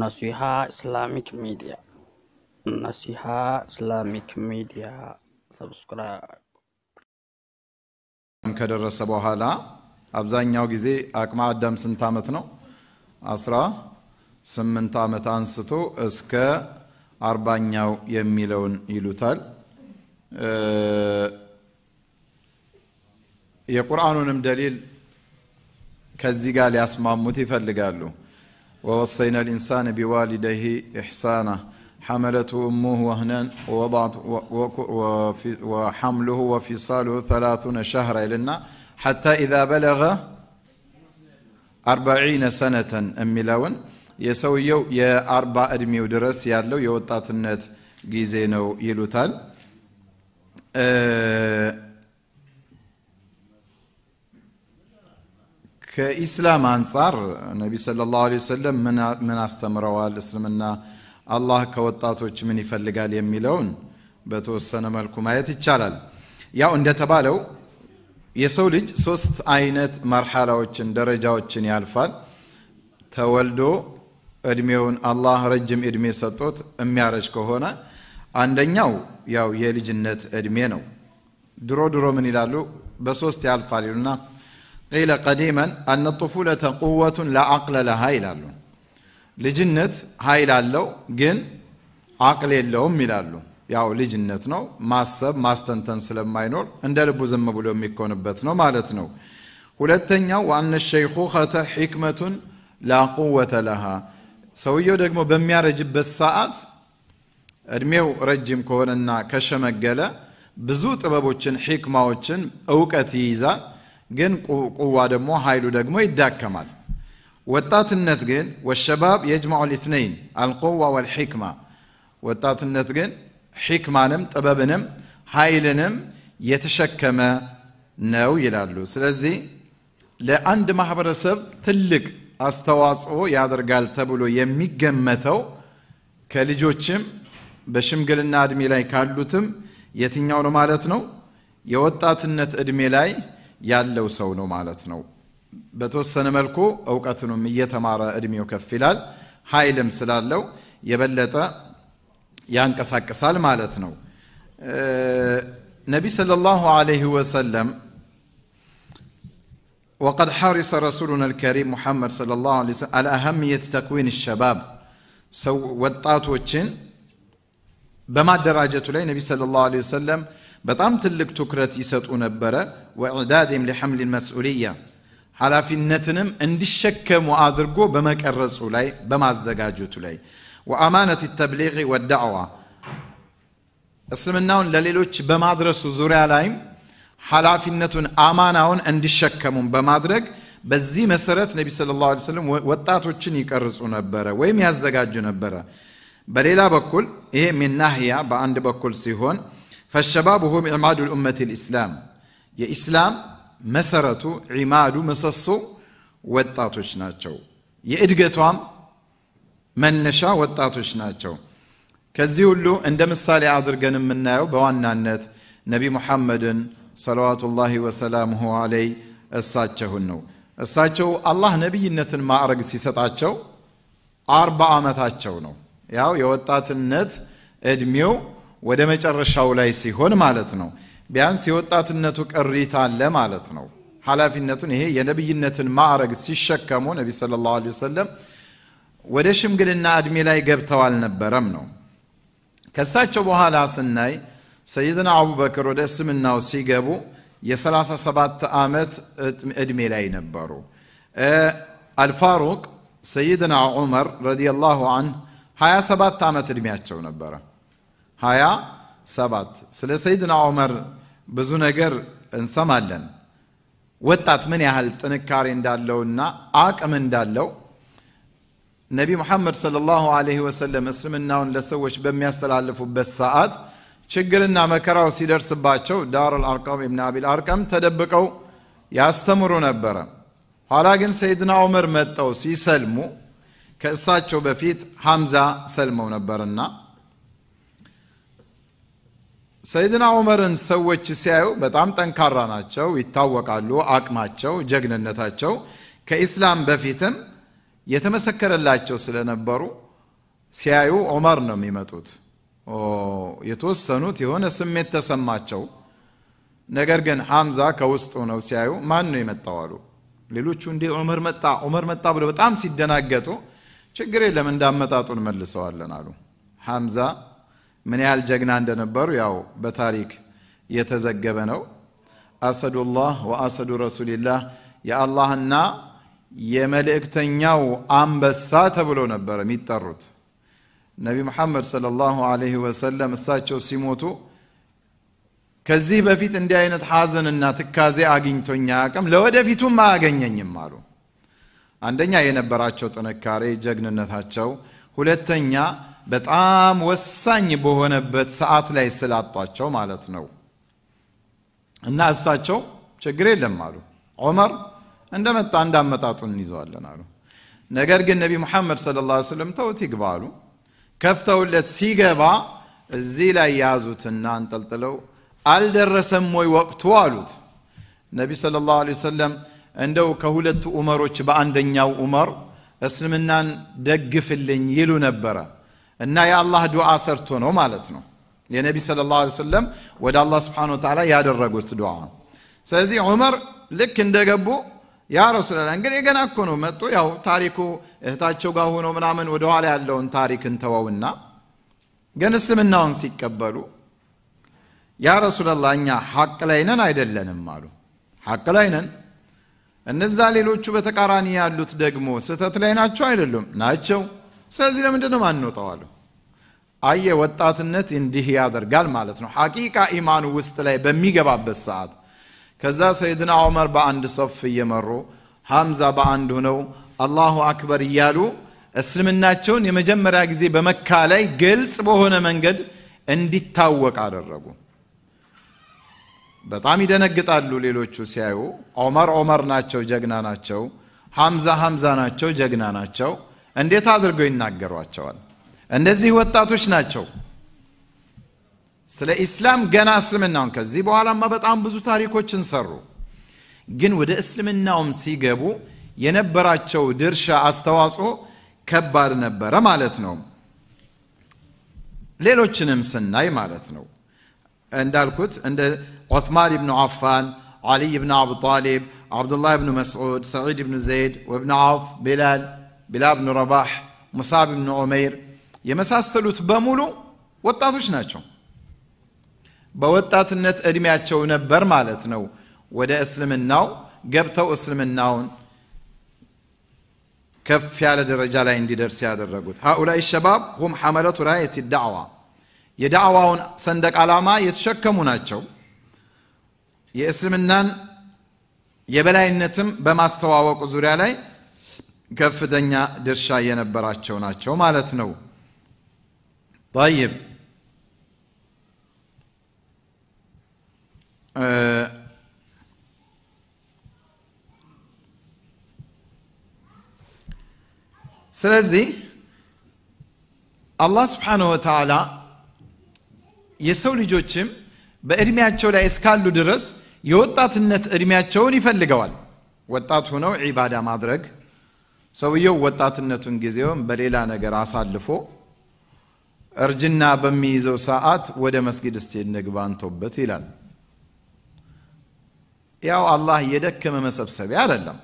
ነሲሃ ኢስላሚክ ሚዲያ ነሲሃ ኢስላሚክ ሚዲያ ሰብስክራይብ ከደረሰ በኋላ አብዛኛው ጊዜ አቅመ አዳም ስንት ዓመት ነው? አስራ ስምንት ዓመት አንስቶ እስከ አርባኛው የሚለውን ይሉታል። የቁርአኑንም ደሊል ከዚህ ጋር ሊያስማሙት ይፈልጋሉ። ووصينا الإنسان بوالديه إحسانا حملته أمه وهنا ووضعت وحمله وفصاله ثلاثون شهرا لنا حتى إذا بلغ أربعين سنة أمي لون የሰውየው የአርባ እድሜው ድረስ ያለው የወጣትነት ጊዜ ነው ይሉታል ከኢስላም አንጻር ነቢ ስለ ላሁ ሰለም ምን አስተምረዋል? እስልምና አላህ ከወጣቶች ምን ይፈልጋል የሚለውን በተወሰነ መልኩ ማየት ይቻላል። ያው እንደተባለው የሰው ልጅ ሶስት አይነት መርሐላዎችን ደረጃዎችን ያልፋል። ተወልዶ እድሜውን አላህ ረጅም እድሜ ሰጦት የሚያረጅ ከሆነ አንደኛው ያው የልጅነት እድሜ ነው። ድሮ ድሮ ምን ይላሉ በሶስት ያልፋል ይሉና ቂለ ቀዲመን አነ ጡፉለተ ቁወቱን ለአቅለ ለሃ ይላሉ። ልጅነት ኃይል አለው ግን አቅል የለውም ይላሉ። ያው ልጅነት ነው፣ ማሰብ ማስተንተን ስለማይኖር እንደ ልቡ ዝም ብሎ የሚኮንበት ነው ማለት ነው። ሁለተኛው ዋነ ሸይኹኸተ ሒክመቱን ላቁወተ ለሃ ሰውየው ደግሞ በሚያረጅበት ሰዓት እድሜው ረጅም ከሆነና ከሸመገለ ብዙ ጥበቦችን ሒክማዎችን እውቀት ይይዛል ግን ቁዋ ደግሞ ኃይሉ ደግሞ ይዳከማል። ወጣትነት ግን ወሸባብ የጅማዑ ልትነይን አልቁዋ ወልሕክማ ወጣትነት ግን ሕክማንም ጥበብንም ኃይልንም የተሸከመ ነው ይላሉ። ስለዚህ ለአንድ ማህበረሰብ ትልቅ አስተዋጽኦ ያደርጋል ተብሎ የሚገመተው ከልጆችም በሽምግልና ዕድሜ ላይ ካሉትም የትኛው ነው ማለት ነው? የወጣትነት ዕድሜ ላይ ያለው ሰው ነው ማለት ነው በተወሰነ መልኩ እውቀትንም እየተማረ እድሜው ከፍ ይላል ኃይልም ስላለው የበለጠ ያንቀሳቅሳል ማለት ነው ነቢ صلى الله عليه وسلم وقد حرص رسولنا الكريم محمد صلى الله عليه وسلم على أهمية تكوين الشباب سو وطاتوچن بما درجة لي نبي صلى الله عليه وسلم በጣም ትልቅ ትኩረት ይሰጡ ነበረ ወዕዳድም ሊሐምል መስኡልያ ኃላፊነትንም እንዲሸከሙ አድርጎ በመቀረጹ ላይ በማዘጋጀቱ ላይ ወአማነት ተብሊግ ወዳዕዋ እስልምናውን ለሌሎች በማድረሱ ዙሪያ ላይም ኃላፊነቱን አማናውን እንዲሸከሙን በማድረግ በዚህ መሰረት ነቢ ስለ ላ ስለም ወጣቶችን ይቀርጹ ነበረ ወይም ያዘጋጁ ነበረ በሌላ በኩል ይሄ ሚናህያ በአንድ በኩል ሲሆን فالشباب هو عماد الأمة الإسلام يا إسلام مسرة عماد مصص وطاتوش ناتشو يا إدغتوام من نشا وطاتوش ناتشو كزيو اللو عندما السالي عادر من بوانا النت نبي محمد صلوات الله وسلامه عليه الساتشه النو الساتشو الله نبي النت ما أرق سيساتشو أربع آمتاتشو نو ياو يوطات النت ادميو ወደ መጨረሻው ላይ ሲሆን ማለት ነው። ቢያንስ የወጣትነቱ ቅሪት አለ ማለት ነው። ኃላፊነቱን ይሄ የነብይነትን ማዕረግ ሲሸከሙ ነቢ ሰለላሁ ዐለይሂ ወሰለም ወደ ሽምግልና እድሜ ላይ ገብተው አልነበረም ነው። ከእሳቸው በኋላ ስናይ ሰይድና አቡበክር ወደ እስልምናው ሲገቡ የ37 ዓመት እድሜ ላይ ነበሩ። አልፋሩቅ ሰይድና ዑመር ረዲየላሁ አንሁ 27 ዓመት እድሜያቸው ነበረ። ሀያ ሰባት ስለ ሰይድና ዑመር ብዙ ነገር እንሰማለን። ወጣት ምን ያህል ጥንካሬ እንዳለውና አቅም እንዳለው ነቢ ሙሐመድ ሰለላሁ ዐለይሂ ወሰለም እስልምናውን ለሰዎች በሚያስተላልፉበት ሰዓት ችግርና መከራው ሲደርስባቸው ዳር አርቀም ኢብን አቢል አርቀም ተደብቀው ያስተምሩ ነበረ። ኋላ ግን ሰይድና ዑመር መጠው ሲሰልሙ ከእሳቸው በፊት ሐምዛ ሰልመው ነበርና ሰይድና ዑመርን ሰዎች ሲያዩ በጣም ጠንካራ ናቸው፣ ይታወቃሉ፣ አቅማቸው፣ ጀግንነታቸው ከኢስላም በፊትም የተመሰከረላቸው ስለነበሩ ሲያዩ ዑመር ነው የሚመጡት። የተወሰኑት የሆነ ስሜት ተሰማቸው። ነገር ግን ሐምዛ ከውስጡ ነው ሲያዩ ማን ነው የመጣው አሉ። ሌሎቹ እንዴ ዑመር መጣ ዑመር መጣ ብሎ በጣም ሲደናገጡ ችግር የለም እንዳመጣጡን መልሰዋለን አሉ ሐምዛ ምን ያህል ጀግና እንደነበሩ ያው በታሪክ የተዘገበ ነው። አሰዱላህ ወአሰዱ ረሱሊላህ የአላህና የመልእክተኛው አንበሳ ተብሎ ነበር የሚጠሩት። ነቢ መሐመድ ሰለላሁ አለይህ ወሰለም እሳቸው ሲሞቱ ከዚህ በፊት እንዲህ አይነት ሐዘንና ትካዜ አግኝቶኛ አቅም ለወደፊቱም አያገኘኝም አሉ። አንደኛ የነበራቸው ጥንካሬ ጀግንነታቸው፣ ሁለተኛ በጣም ወሳኝ በሆነበት ሰዓት ላይ ስላጧቸው ማለት ነው እና እሳቸው ችግር የለም አሉ ዑመር እንደመጣ እንዳመጣጡን እንይዘዋለን አሉ ነገር ግን ነቢ ሙሐመድ ስለ ላ ስለም ተውት ይግባ አሉ ከፍተውለት ሲገባ እዚህ ላይ ያዙትና አንጠልጥለው አልደረሰም ወይ ወቅቱ አሉት ነቢ ስለ ላሁ ሰለም እንደው ከሁለቱ ዑመሮች በአንደኛው ዑመር እስልምናን ደግፍልኝ ይሉ ነበረ እና የአላህ ዱዓ ሰርቶ ነው ማለት ነው የነቢ ስለ ላ ሰለም ወደ አላ ስብን ወተዓላ ያደረጉት ዱዓ ስለዚህ ዑመር ልክ እንደገቡ ያ ረሱላላ እንግዲህ ገና እኮ ነው መጡ ያው ታሪኩ እህታቸው ጋር ሆኖ ምናምን ወደኋላ ያለውን ታሪክ እንተወውና ግን እስልምናውን ሲቀበሉ ያ ረሱላላ እኛ ሐቅ ላይ ነን አይደለንም አሉ ሐቅ ላይ ነን እነዛ ሌሎቹ በተቃራኒ ያሉት ደግሞ ስህተት ላይ ናቸው አይደሉም ናቸው ስለዚህ ለምንድን ነው ማንወጣው አሉ አየ ወጣትነት እንዲህ ያደርጋል ማለት ነው ሐቂቃ ኢማኑ ውስጥ ላይ በሚገባበት ሰዓት ከዛ ሰይድና ዑመር በአንድ ሰፍ እየመሩ ሐምዛ በአንድ ሆነው አላሁ አክበር እያሉ እስልምናቸውን የመጀመሪያ ጊዜ በመካ ላይ ግልጽ በሆነ መንገድ እንዲታወቅ አደረጉ በጣም ይደነግጣሉ ሌሎቹ ሲያዩ ዑመር ዑመር ናቸው ጀግና ናቸው ሐምዛ ሐምዛ ናቸው ጀግና ናቸው እንዴት አድርገው ይናገሯቸዋል? እነዚህ ወጣቶች ናቸው ስለ ኢስላም ገና እስልምናውን ከዚህ በኋላማ በጣም ብዙ ታሪኮችን ሰሩ። ግን ወደ እስልምናውም ሲገቡ የነበራቸው ድርሻ አስተዋጽኦ ከባድ ነበረ ማለት ነው። ሌሎችንም ስናይ ማለት ነው እንዳልኩት እንደ ዑትማን ብኑ አፋን፣ ዓሊይ ብን አብጣሊብ ጣሊብ፣ ዓብዱላህ ብኑ መስዑድ፣ ሰዒድ ብኑ ዘይድ ወብኑ አፍ ቢላል ቢላል ብኑ ረባህ ሙሳብ ብኑ ዑመይር የመሳሰሉት በሙሉ ወጣቶች ናቸው በወጣትነት እድሜያቸው ነበር ማለት ነው ወደ እስልምናው ገብተው እስልምናውን ከፍ ያለ ደረጃ ላይ እንዲደርስ ያደረጉት ሃኡላይ ሸባብ ሁም ሐመለቱ ራየት ዳዕዋ የዳዕዋውን ሰንደቅ ዓላማ የተሸከሙ ናቸው የእስልምናን የበላይነትም በማስተዋወቁ ዙሪያ ላይ ከፍተኛ ድርሻ የነበራቸው ናቸው ማለት ነው طيب ስለዚህ አላህ ስብሓን ወተላ የሰው ልጆችም በእድሜያቸው ላይ እስካሉ ድረስ የወጣትነት እድሜያቸውን ይፈልገዋል ወጣት ሆነው ዒባዳ ማድረግ ሰውየው ወጣትነቱን ጊዜውን በሌላ ነገር አሳልፎ እርጅና በሚይዘው ሰዓት ወደ መስጊድ እስቴድ ንግባ አንቶበት ይላል። ያው አላህ የደከመ መሰብሰቢያ አይደለም።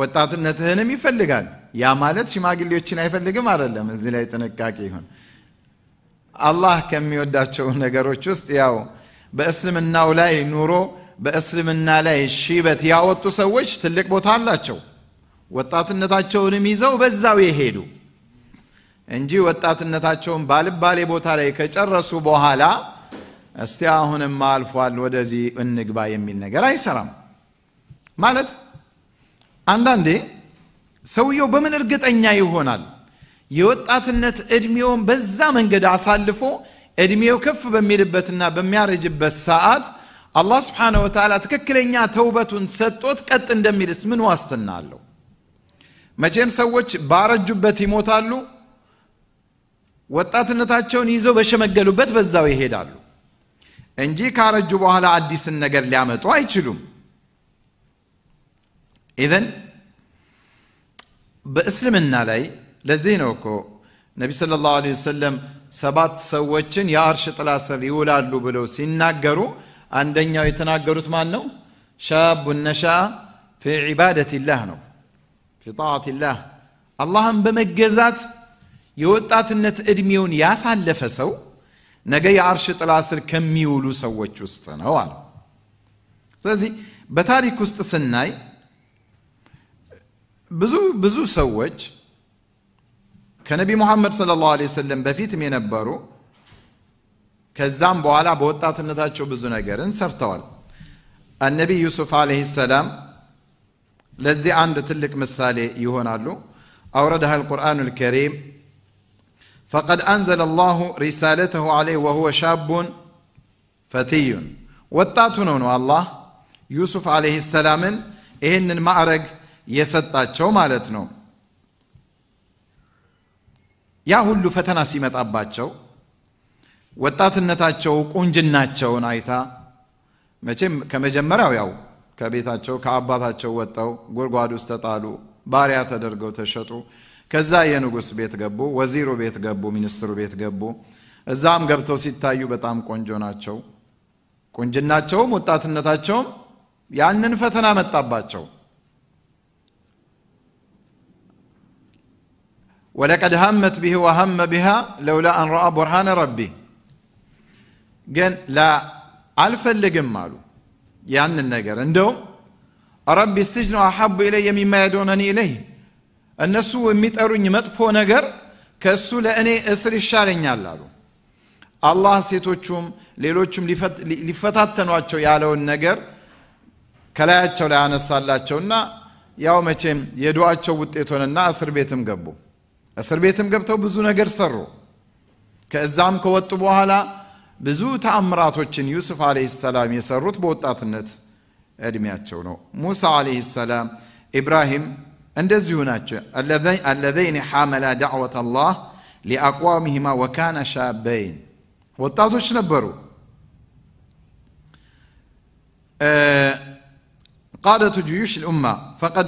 ወጣትነትህንም ይፈልጋል። ያ ማለት ሽማግሌዎችን አይፈልግም አይደለም። እዚህ ላይ ጥንቃቄ ይሁን። አላህ ከሚወዳቸው ነገሮች ውስጥ ያው በእስልምናው ላይ ኑሮ በእስልምና ላይ ሺበት ያወጡ ሰዎች ትልቅ ቦታ አላቸው ወጣትነታቸውንም ይዘው በዛው የሄዱ እንጂ ወጣትነታቸውን ባልባሌ ቦታ ላይ ከጨረሱ በኋላ እስቲ አሁንም አልፏል ወደዚህ እንግባ የሚል ነገር አይሰራም ማለት አንዳንዴ ሰውየው በምን እርግጠኛ ይሆናል የወጣትነት እድሜውን በዛ መንገድ አሳልፎ እድሜው ከፍ በሚልበትና በሚያረጅበት ሰዓት አላህ ስብሓነ ወተዓላ ትክክለኛ ተውበቱን ሰጦት ቀጥ እንደሚልስ ምን ዋስትና አለው መቼም ሰዎች ባረጁበት ይሞታሉ ወጣትነታቸውን ይዘው በሸመገሉበት በዛው ይሄዳሉ እንጂ ካረጁ በኋላ አዲስን ነገር ሊያመጡ አይችሉም ኢዘን በእስልምና ላይ ለዚህ ነው እኮ ነቢ ስለ ላሁ ወሰለም ሰባት ሰዎችን የአርሽ ጥላ ስር ይውላሉ ብለው ሲናገሩ አንደኛው የተናገሩት ማን ነው ሻቡ ነሻ ፊ ዒባደት ላህ ነው ፊ ጣዓት ላህ አላህን በመገዛት የወጣትነት ዕድሜውን ያሳለፈ ሰው ነገ የአርሽ ጥላ ስር ከሚውሉ ሰዎች ውስጥ ነው አለ ስለዚህ በታሪክ ውስጥ ስናይ ብዙ ብዙ ሰዎች ከነቢ ሙሐመድ ሰለላሁ ዐለይሂ ወሰለም በፊትም የነበሩ ከዛም በኋላ በወጣትነታቸው ብዙ ነገርን ሰርተዋል النبي يوسف عليه السلام لذي عند تلك مثالي يهونالو أوردها القرآن الكريم فقد أنزل الله رسالته عليه وهو شاب فتي ወጣቱን الله يوسف عليه السلام إهن المعرق የሰጣቸው ማለት يا هلو فتنا ፈተና اباتشو ወጣትነታቸው ቁንጅናቸውን አይታ መቼም ከመጀመሪያው ያው ከቤታቸው ከአባታቸው ወጠው ጉድጓድ ውስጥ ተጣሉ፣ ባሪያ ተደርገው ተሸጡ። ከዛ የንጉሥ ቤት ገቡ፣ ወዚሩ ቤት ገቡ፣ ሚኒስትሩ ቤት ገቡ። እዛም ገብተው ሲታዩ በጣም ቆንጆ ናቸው። ቁንጅናቸውም ወጣትነታቸውም ያንን ፈተና መጣባቸው። ወለቀድ ሀመት ብሂ ወሀመ ቢሃ ለውላ አንረአ ቡርሃነ ረቢህ ግን አልፈልግም አሉ ያንን ነገር እንደውም ረቢ ስትጅ ነው አሐቡ ኢለይ የሚማያደውነኒ ኢለይ እነሱ የሚጠሩኝ መጥፎ ነገር ከእሱ ለእኔ እስር ይሻለኛል አሉ አላህ ሴቶቹም ሌሎቹም ሊፈታተኗቸው ያለውን ነገር ከላያቸው ላይ አነሳላቸውና ያው መቼም የዱዓቸው ውጤት ሆነና እስር ቤትም ገቡ እስር ቤትም ገብተው ብዙ ነገር ሰሩ ከእዛም ከወጡ በኋላ بزو تأمراتوچن يوسف عليه السلام يسرط بوطاتنت ادمياچو نو موسى عليه السلام ابراهيم اندزيو ناچو اللذين حاملا دعوه الله لاقوامهما وكان شابين وطاتوچ نبرو قادة جيوش الأمة فقد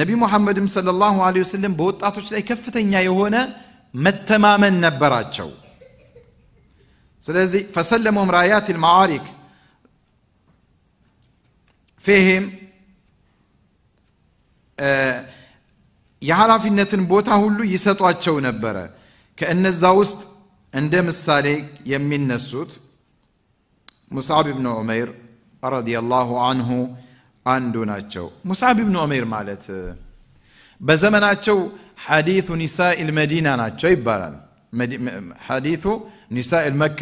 نبي محمد صلى الله عليه وسلم بوطاتوچ كفتن كفتنيا يهونا متماما نبراتشو سلازي فسلموا مرايات المعارك فهم يعرف ان تنبوته اللو يسطو اتشو نبرا كأن الزاوست عندما السالي يمين نسوت مصعب بن عمير رضي الله عنه عندنا اتشو مصعب بن عمير مالت بزمن اتشو حديث نساء المدينة اتشو يبارا حديث ኒሳኤል መካ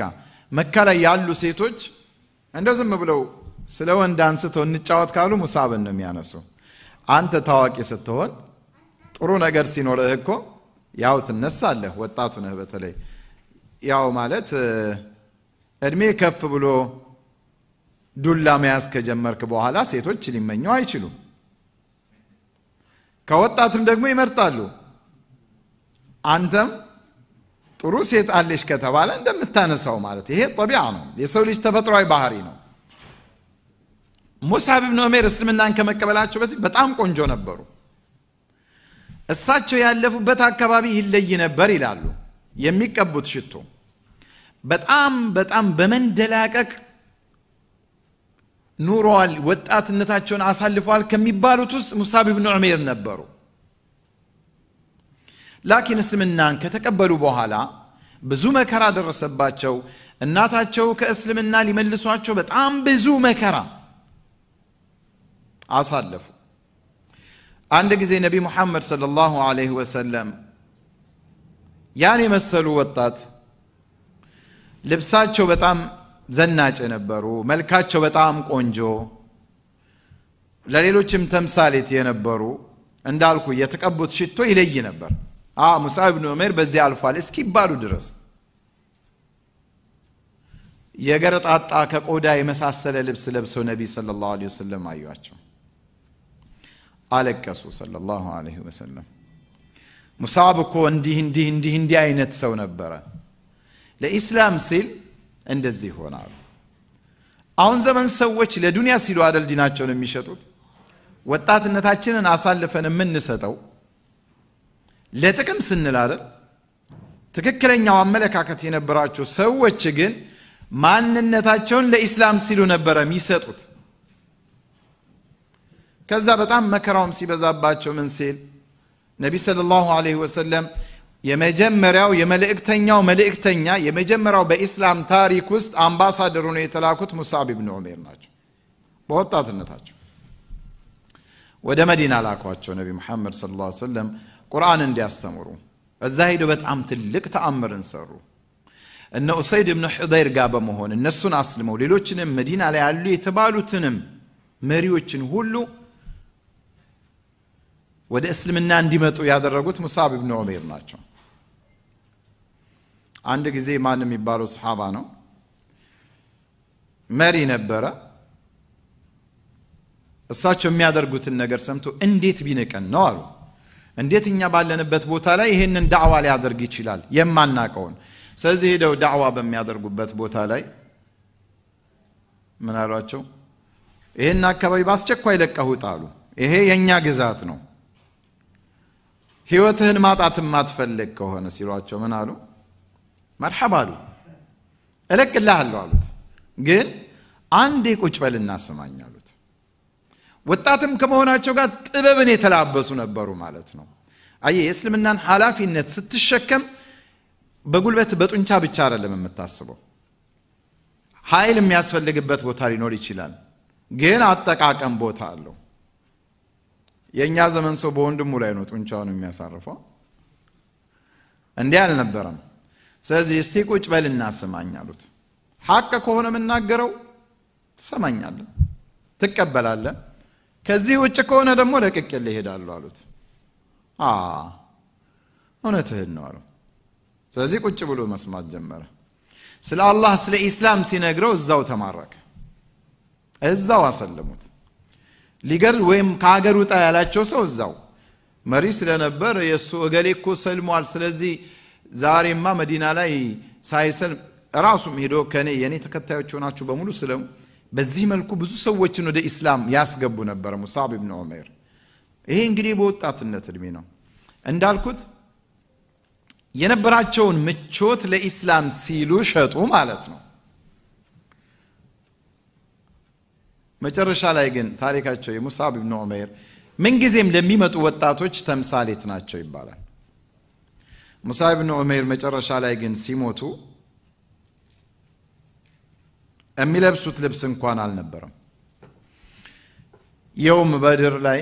መካ ላይ ያሉ ሴቶች እንደ ዝም ብለው ስለ ወንድ አንስተው እንጫወት ካሉ ሙሳብን ነው የሚያነሱ አንተ ታዋቂ ስትሆን ጥሩ ነገር ሲኖርህ እኮ ያው ትነሳለህ ወጣቱ ነህ በተለይ ያው ማለት እድሜ ከፍ ብሎ ዱላ መያዝ ከጀመርክ በኋላ ሴቶች ሊመኙ አይችሉም ከወጣትም ደግሞ ይመርጣሉ አንተም ጥሩ ሴት አለሽ ከተባለ እንደምታነሳው ማለት ይሄ ጠቢያ ነው። የሰው ልጅ ተፈጥሯዊ ባህሪ ነው። ሙሳብ ብን ኦሜር እስልምናን ከመቀበላቸው በፊት በጣም ቆንጆ ነበሩ። እሳቸው ያለፉበት አካባቢ ይለይ ነበር ይላሉ። የሚቀቡት ሽቶ በጣም በጣም በመንደላቀቅ ኑሮዋል፣ ወጣትነታቸውን አሳልፈዋል ከሚባሉት ውስጥ ሙሳብ ብን ዑሜር ነበሩ። ላኪን እስልምናን ከተቀበሉ በኋላ ብዙ መከራ ደረሰባቸው እናታቸው ከእስልምና ሊመልሷቸው በጣም ብዙ መከራ አሳለፉ አንድ ጊዜ ነቢ ሙሐመድ ለ ላሁ ወሰለም ያን የመሰሉ ወጣት ልብሳቸው በጣም ዘናጭ የነበሩ መልካቸው በጣም ቆንጆ ለሌሎችም ተምሳሌት የነበሩ እንዳልኩ የተቀቡት ሽቶ ይለይ ነበር አዎ ሙስዓብ ብን ዑሜር በዚህ አልፏል እስኪ ይባሉ ድረስ የገረጣጣ ከቆዳ የመሳሰለ ልብስ ለብሰው ነቢይ ስለ ላሁ ወሰለም አዩቸው አለቀሱ ስለ ላሁ ወሰለም ሙሳብ እኮ እንዲህ እንዲህ እንዲህ እንዲህ አይነት ሰው ነበረ ለኢስላም ሲል እንደዚህ ይሆናሉ አሁን ዘመን ሰዎች ለዱንያ ሲሉ አደል ዲናቸውን የሚሸጡት ወጣትነታችንን አሳልፈን የምንሰጠው ለጥቅም ስንል አይደል ትክክለኛው አመለካከት የነበራቸው ሰዎች ግን ማንነታቸውን ለኢስላም ሲሉ ነበረ የሚሰጡት ከዛ በጣም መከራውም ሲበዛባቸው ምን ሲል ነቢ ስለ ላሁ ወሰለም የመጀመሪያው የመልእክተኛው መልእክተኛ የመጀመሪያው በኢስላም ታሪክ ውስጥ አምባሳደር ሆነው የተላኩት ሙሳብ ብን ዑሜር ናቸው በወጣትነታቸው ወደ መዲና ላኳቸው ነቢ ሙሐመድ ስለ ላ ሰለም ቁርአን እንዲያስተምሩ እዛ ሄደው በጣም ትልቅ ተአምርን ሰሩ እነ ኡሰይድ እብን ሕደይር ጋር በመሆን እነሱን አስልመው ሌሎችንም መዲና ላይ ያሉ የተባሉትንም መሪዎችን ሁሉ ወደ እስልምና እንዲመጡ ያደረጉት ሙሳብ ብን ዑሜር ናቸው አንድ ጊዜ ማን የሚባለው ሰሓባ ነው መሪ ነበረ እሳቸው የሚያደርጉትን ነገር ሰምቶ እንዴት ቢንቀን ነው አሉ እንዴት እኛ ባለንበት ቦታ ላይ ይህንን ዳዕዋ ሊያደርግ ይችላል የማናቀውን ስለዚህ ሄደው ዳዕዋ በሚያደርጉበት ቦታ ላይ ምን አሏቸው ይህን አካባቢ በአስቸኳይ ለቀህ አሉ ይሄ የእኛ ግዛት ነው ህይወትህን ማጣት የማትፈልግ ከሆነ ሲሏቸው ምን አሉ መርሐብ አሉ እለቅልሃለሁ አሉት ግን አንዴ ቁጭበልና ስማኛሉ ወጣትም ከመሆናቸው ጋር ጥበብን የተላበሱ ነበሩ ማለት ነው አየ የእስልምናን ሀላፊነት ስትሸከም በጉልበት በጡንቻ ብቻ አይደለም የምታስበው ኃይል የሚያስፈልግበት ቦታ ሊኖር ይችላል ግን አጠቃቀም ቦታ አለው የእኛ ዘመን ሰው በወንድሙ ላይ ነው ጡንቻውን የሚያሳርፈው እንዲህ አልነበረም ስለዚህ እስቲ ቁጭ በልና ስማኝ አሉት ሀቅ ከሆነ የምናገረው ትሰማኛለህ ትቀበላለህ ከዚህ ውጭ ከሆነ ደግሞ ለቅቄ ይሄዳሉ አሉት እውነትህን ነው አሉ ስለዚህ ቁጭ ብሎ መስማት ጀመረ ስለ አላህ ስለ ኢስላም ሲነግረው እዛው ተማረከ እዛው አሰለሙት ሊገድል ወይም ከሀገር ውጣ ያላቸው ሰው እዛው መሪ ስለነበር የእሱ እገሌ እኮ ሰልሟል ስለዚህ ዛሬማ መዲና ላይ ሳይሰልም ራሱም ሄዶ ከኔ የእኔ ተከታዮች ሆናችሁ በሙሉ ስለሙ በዚህ መልኩ ብዙ ሰዎችን ወደ ኢስላም ያስገቡ ነበረ ሙሳብ ብን ዑሜር ይሄ እንግዲህ በወጣትነት እድሜ ነው እንዳልኩት የነበራቸውን ምቾት ለኢስላም ሲሉ ሸጡ ማለት ነው መጨረሻ ላይ ግን ታሪካቸው የሙሳብ ብን ዑሜር ምንጊዜም ለሚመጡ ወጣቶች ተምሳሌት ናቸው ይባላል ሙሳ ብን ዑሜር መጨረሻ ላይ ግን ሲሞቱ የሚለብሱት ልብስ እንኳን አልነበረም የውም በድር ላይ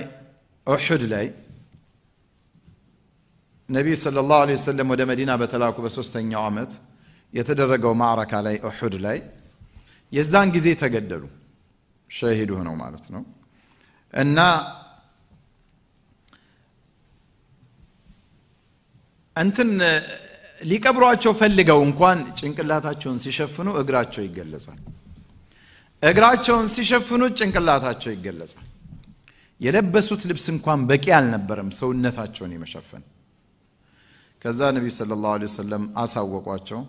ኡሑድ ላይ ነቢዩ ስለ ላሁ ለ ወደ መዲና በተላኩ በሶስተኛው ዓመት የተደረገው ማዕረካ ላይ ኡሑድ ላይ የዛን ጊዜ ተገደሉ ሸሂድ ሆነው ማለት ነው እና እንትን ሊቀብሯቸው ፈልገው እንኳን ጭንቅላታቸውን ሲሸፍኑ እግራቸው ይገለጻል እግራቸውን ሲሸፍኑት ጭንቅላታቸው ይገለጻል። የለበሱት ልብስ እንኳን በቂ አልነበረም ሰውነታቸውን የመሸፈን። ከዛ ነቢዩ ሰለላሁ ዐለይሂ ሰለም አሳወቋቸው።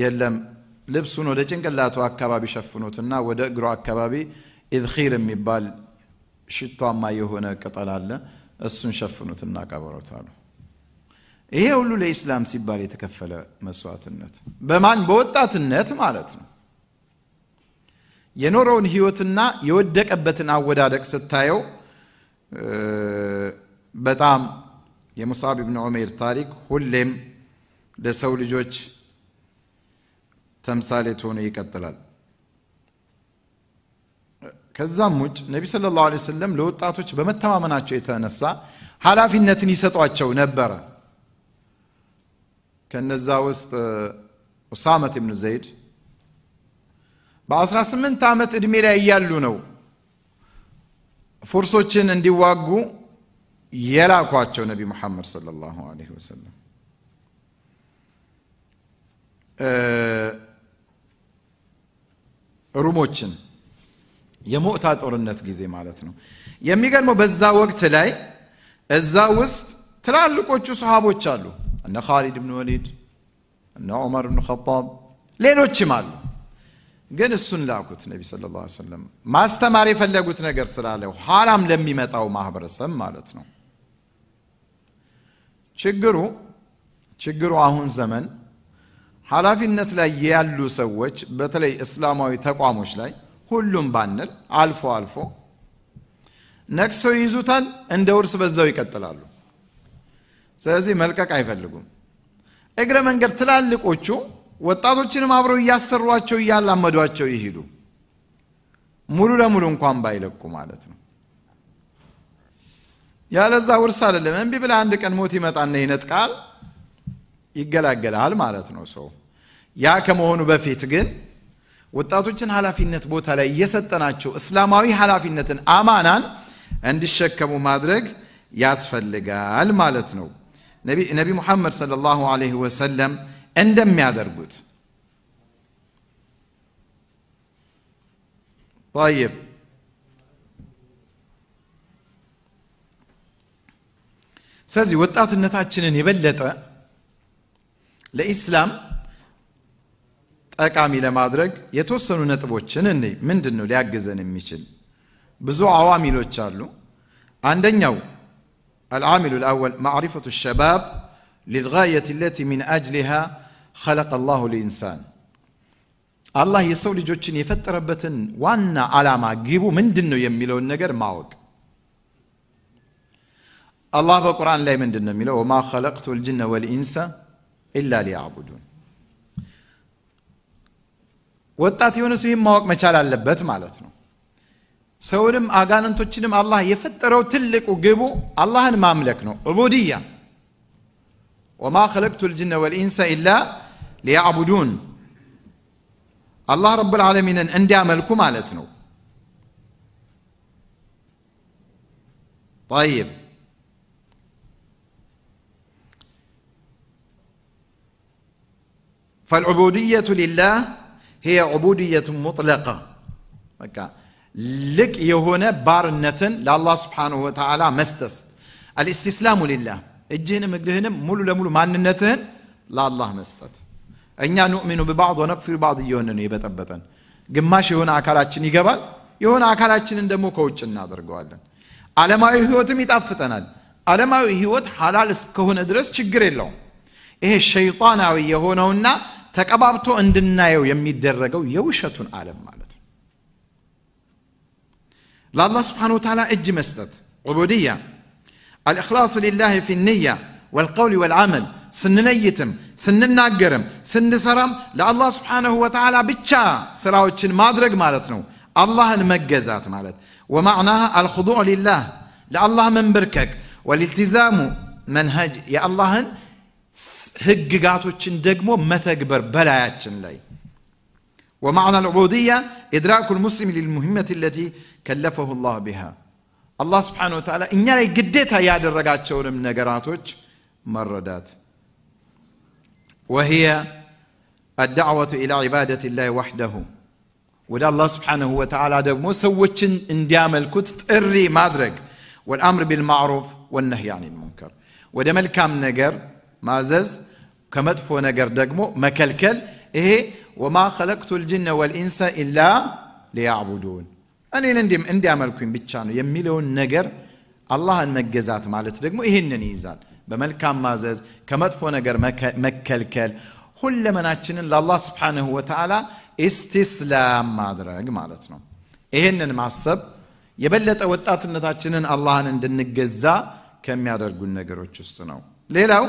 የለም ልብሱን ወደ ጭንቅላቱ አካባቢ ሸፍኑትና ወደ እግሮ አካባቢ ኢድኪር የሚባል ሽቷማ የሆነ ቅጠል አለ፣ እሱን ሸፍኑትና ቀበሩት አሉ። ይሄ ሁሉ ለኢስላም ሲባል የተከፈለ መስዋዕትነት በማን በወጣትነት ማለት ነው። የኖረውን ህይወትና የወደቀበትን አወዳደቅ ስታየው በጣም የሙሳብ ብን ዑሜር ታሪክ ሁሌም ለሰው ልጆች ተምሳሌት ሆኖ ይቀጥላል ከዛም ውጭ ነቢ ስለ ላሁ ሰለም ለወጣቶች በመተማመናቸው የተነሳ ሀላፊነትን ይሰጧቸው ነበረ ከነዛ ውስጥ ኡሳመት ብን ዘይድ በ18 ዓመት ዕድሜ ላይ እያሉ ነው ፎርሶችን እንዲዋጉ የላኳቸው ነቢ ሙሐመድ ሰለላሁ ዐለይሂ ወሰለም ሩሞችን የሞእታ ጦርነት ጊዜ ማለት ነው የሚገርመው በዛ ወቅት ላይ እዛ ውስጥ ትላልቆቹ ሰሃቦች አሉ እነ ካሊድ ብን ወሊድ እነ ዑመር ብን ኸጣብ ሌሎችም አሉ ግን እሱን ላኩት ነቢ ስለ ላ ሰለም ማስተማር የፈለጉት ነገር ስላለ ኋላም ለሚመጣው ማህበረሰብ ማለት ነው ችግሩ ችግሩ አሁን ዘመን ኃላፊነት ላይ ያሉ ሰዎች በተለይ እስላማዊ ተቋሞች ላይ ሁሉም ባንል አልፎ አልፎ ነቅሰው ይይዙታል እንደ ውርስ በዛው ይቀጥላሉ ስለዚህ መልቀቅ አይፈልጉም እግረ መንገድ ትላልቆቹ ወጣቶችንም አብረው እያሰሯቸው እያላመዷቸው ይሄዱ ሙሉ ለሙሉ እንኳን ባይለቁ ማለት ነው ያለዛ ውርስ አይደለም እንቢ ብለ አንድ ቀን ሞት ይመጣና ቃል ይገላገላል ማለት ነው ሰው ያ ከመሆኑ በፊት ግን ወጣቶችን ኃላፊነት ቦታ ላይ እየሰጠናቸው እስላማዊ ኃላፊነትን አማናን እንዲሸከሙ ማድረግ ያስፈልጋል ማለት ነው ነቢ ሙሐመድ ሰለላሁ ዐለይሂ ወሰለም እንደሚያደርጉት طيب ስለዚህ ወጣትነታችንን የበለጠ ለኢስላም ጠቃሚ ለማድረግ የተወሰኑ ነጥቦችን እኔ ምንድን ነው ሊያግዘን የሚችል ብዙ አዋሚሎች አሉ አንደኛው አልዓሚሉ ልአወል ማዕሪፈቱ ሸባብ للغاية التي من أجلها خلق الله الإنسان الله يسول جوتشن يفت ربتن وانا على ما جيبو من دنو يميلو النجر معوك الله في القرآن لا من دنو يميلو وما خلقت الجن والإنس إلا ليعبدون وطاتي يونس وهم معوك ما شال اللبات مالتنا سولم أغانن توتشنم الله يفت رو تلك وجيبو الله نمام لكنو عبودية وما خلقت الجن والإنس إلا ليعبدون الله رب العالمين እንዲያመልኩ ማለት ነው طيب فالعبودية لله هي عبودية مطلقة لك يهون بارنة لله سبحانه وتعالى مستس الاستسلام لله እጅህንም እግርህንም ሙሉ ለሙሉ ማንነትህን ለአላህ መስጠት እኛ ኑእሚኑ ብባዕድ ወነቅፊሩ ባዕድ እየሆነ ነው የበጠበጠን ግማሽ የሆነ አካላችን ይገባል የሆነ አካላችንን ደግሞ ከውጭ እናደርገዋለን ዓለማዊ ህይወትም ይጣፍጠናል ዓለማዊ ህይወት ሐላል እስከሆነ ድረስ ችግር የለውም ይሄ ሸይጣናዊ የሆነውና ተቀባብቶ እንድናየው የሚደረገው የውሸቱን ዓለም ማለት ነው ለአላህ ስብሓን ወተዓላ እጅ መስጠት ዑቡድያ الاخلاص لله في النيه والقول والعمل سن نيتم سن ناقرم سن سرم لالله سبحانه وتعالى بتشا سراوچن مادرق مالتنو الله المجزات مالت ومعناها الخضوع لله لالله من بركك والالتزام منهج يا الله هجقاتوچن دقمو متقبر بلاياتشن لي ومعنى العبودية إدراك المسلم للمهمة التي كلفه الله بها الله سبحانه وتعالى إن يلي قديتها يا درقات شون من نقراتوش مردات وهي الدعوة إلى عبادة الله وحده وده الله سبحانه وتعالى ده مو سوتشن انديام الكتت اري مادرق والأمر بالمعروف والنهي عن المنكر وده ملكام نقر مازز كمدفو نقر دقمو مكلكل إيه وما خلقت الجن والإنس إلا ليعبدون እኔን እንዲያመልኩኝ ብቻ ነው የሚለውን ነገር አላህን መገዛት ማለት ደግሞ ይህንን ይይዛል። በመልካም ማዘዝ፣ ከመጥፎ ነገር መከልከል፣ ሁለመናችንን ለአላህ ስብሓንሁ ወተዓላ ኢስቲስላም ማድረግ ማለት ነው። ይህንን ማሰብ የበለጠ ወጣትነታችንን አላህን እንድንገዛ ከሚያደርጉን ነገሮች ውስጥ ነው። ሌላው